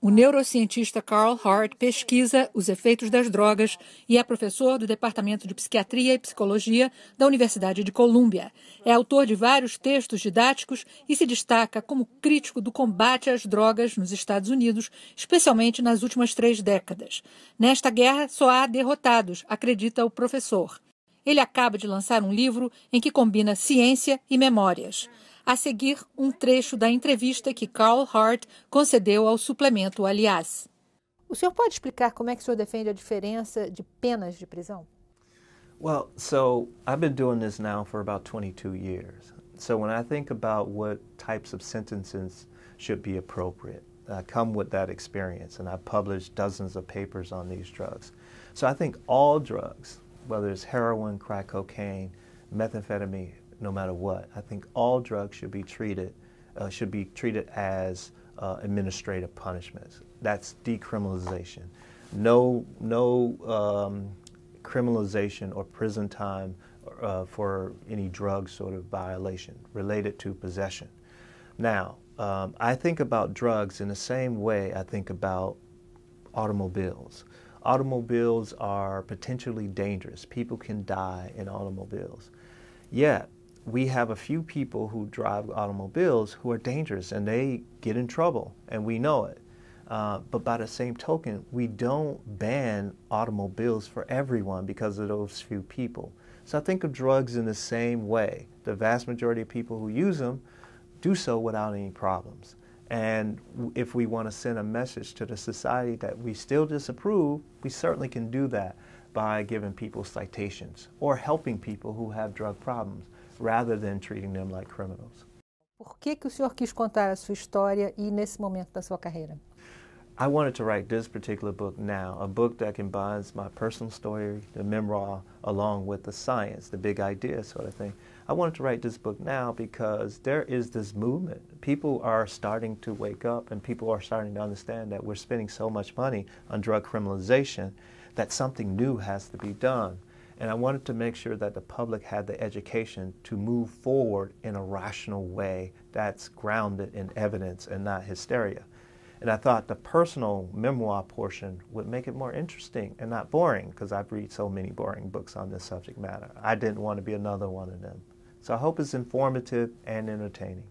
O neurocientista Carl Hart pesquisa os efeitos das drogas e é professor do Departamento de Psiquiatria e Psicologia da Universidade de Colômbia. É autor de vários textos didáticos e se destaca como crítico do combate às drogas nos Estados Unidos, especialmente nas últimas três décadas. Nesta guerra só há derrotados, acredita o professor ele acaba de lançar um livro em que combina ciência e memórias. A seguir, um trecho da entrevista que Carl Hart concedeu ao suplemento Aliás. O senhor pode explicar como é que o senhor defende a diferença de penas de prisão? Well, so I've been doing this now for about 22 years. So when I think about what types of sentences should be appropriate, I come with that experience and I've published dozens of papers on these drugs. So I think all drugs whether it's heroin, crack cocaine, methamphetamine, no matter what. I think all drugs should be treated uh, should be treated as uh, administrative punishments. That's decriminalization. No, no um, criminalization or prison time uh, for any drug sort of violation related to possession. Now, um, I think about drugs in the same way I think about automobiles automobiles are potentially dangerous. People can die in automobiles. Yet, we have a few people who drive automobiles who are dangerous and they get in trouble, and we know it. Uh, but by the same token, we don't ban automobiles for everyone because of those few people. So I think of drugs in the same way. The vast majority of people who use them do so without any problems. And if we want to send a message to the society that we still disapprove, we certainly can do that by giving people citations or helping people who have drug problems rather than treating them like criminals. Por que, que o senhor quis contar a sua história e nesse momento da sua carreira? I wanted to write this particular book now, a book that combines my personal story, the memoir, along with the science, the big idea sort of thing. I wanted to write this book now because there is this movement. People are starting to wake up and people are starting to understand that we're spending so much money on drug criminalization that something new has to be done. And I wanted to make sure that the public had the education to move forward in a rational way that's grounded in evidence and not hysteria. And I thought the personal memoir portion would make it more interesting and not boring because I've read so many boring books on this subject matter. I didn't want to be another one of them. So I hope it's informative and entertaining.